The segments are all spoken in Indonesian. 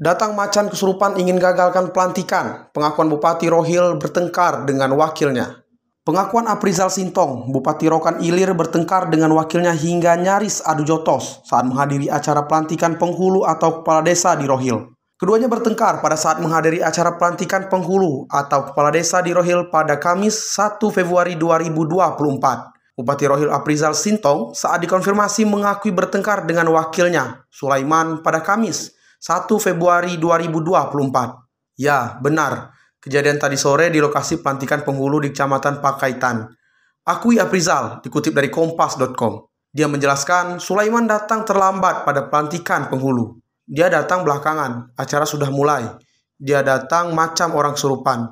Datang macan kesurupan ingin gagalkan pelantikan. Pengakuan Bupati Rohil bertengkar dengan wakilnya. Pengakuan Aprizal Sintong, Bupati Rokan Ilir bertengkar dengan wakilnya hingga nyaris adu jotos saat menghadiri acara pelantikan penghulu atau kepala desa di Rohil. Keduanya bertengkar pada saat menghadiri acara pelantikan penghulu atau kepala desa di Rohil pada Kamis 1 Februari 2024. Bupati Rohil Aprizal Sintong saat dikonfirmasi mengakui bertengkar dengan wakilnya, Sulaiman, pada Kamis 1 Februari 2024. Ya, benar. Kejadian tadi sore di lokasi pelantikan penghulu di Kecamatan Pakaitan. Akui Aprizal, dikutip dari kompas.com. Dia menjelaskan Sulaiman datang terlambat pada pelantikan penghulu. Dia datang belakangan, acara sudah mulai. Dia datang macam orang surupan,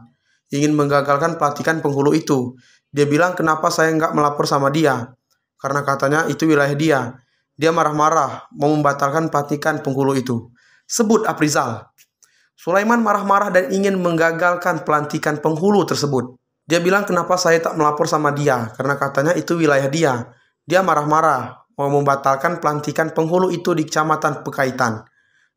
ingin menggagalkan pelantikan penghulu itu. Dia bilang kenapa saya nggak melapor sama dia, karena katanya itu wilayah dia. Dia marah-marah, mau membatalkan pelantikan penghulu itu. Sebut Afrizal. Sulaiman marah-marah dan ingin menggagalkan pelantikan penghulu tersebut. Dia bilang kenapa saya tak melapor sama dia, karena katanya itu wilayah dia. Dia marah-marah, mau membatalkan pelantikan penghulu itu di kecamatan Pekaitan.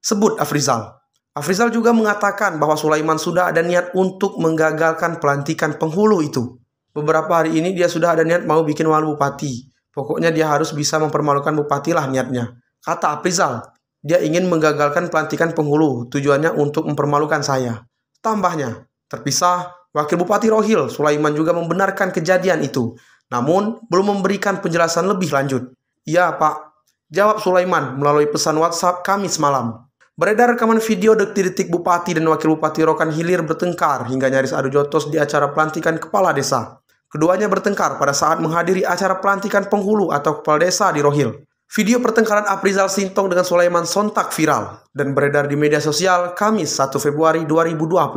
Sebut Afrizal. Afrizal juga mengatakan bahwa Sulaiman sudah ada niat untuk menggagalkan pelantikan penghulu itu. Beberapa hari ini dia sudah ada niat mau bikin wali bupati. Pokoknya dia harus bisa mempermalukan bupati lah niatnya. Kata Afrizal. Dia ingin menggagalkan pelantikan penghulu, tujuannya untuk mempermalukan saya. Tambahnya, terpisah, Wakil Bupati Rohil Sulaiman juga membenarkan kejadian itu, namun belum memberikan penjelasan lebih lanjut. Ya, Pak. Jawab Sulaiman melalui pesan WhatsApp Kamis malam. Beredar rekaman video detik-detik Bupati dan Wakil Bupati Rokan Hilir bertengkar hingga nyaris adu jotos di acara pelantikan kepala desa. Keduanya bertengkar pada saat menghadiri acara pelantikan penghulu atau kepala desa di Rohil. Video pertengkaran Aprizal Sintong dengan Sulaiman sontak viral dan beredar di media sosial Kamis 1 Februari 2024.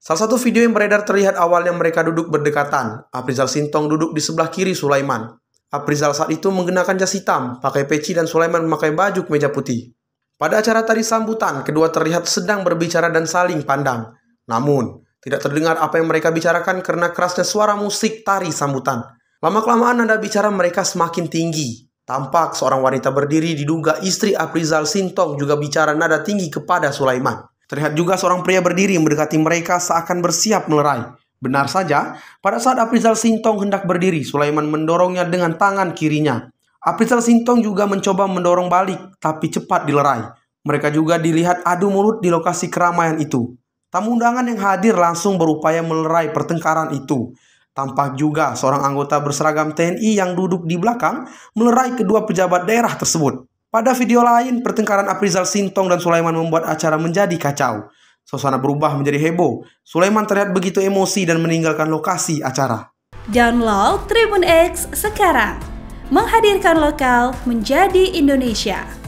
Salah satu video yang beredar terlihat awalnya mereka duduk berdekatan. Aprizal Sintong duduk di sebelah kiri Sulaiman. Aprizal saat itu mengenakan jas hitam, pakai peci dan Sulaiman memakai baju kemeja putih. Pada acara tadi sambutan, kedua terlihat sedang berbicara dan saling pandang. Namun, tidak terdengar apa yang mereka bicarakan karena kerasnya suara musik tari sambutan. Lama-kelamaan nada bicara mereka semakin tinggi, Tampak seorang wanita berdiri diduga istri Aprizal Sintong juga bicara nada tinggi kepada Sulaiman. Terlihat juga seorang pria berdiri mendekati mereka seakan bersiap melerai. Benar saja, pada saat Aprizal Sintong hendak berdiri, Sulaiman mendorongnya dengan tangan kirinya. Aprizal Sintong juga mencoba mendorong balik, tapi cepat dilerai. Mereka juga dilihat adu mulut di lokasi keramaian itu. Tamu undangan yang hadir langsung berupaya melerai pertengkaran itu. Tampak juga seorang anggota berseragam TNI yang duduk di belakang melerai kedua pejabat daerah tersebut. Pada video lain, pertengkaran Aprizal Sintong dan Sulaiman membuat acara menjadi kacau. Suasana berubah menjadi heboh. Sulaiman terlihat begitu emosi dan meninggalkan lokasi acara. Download Tribun X sekarang. Menghadirkan lokal menjadi Indonesia.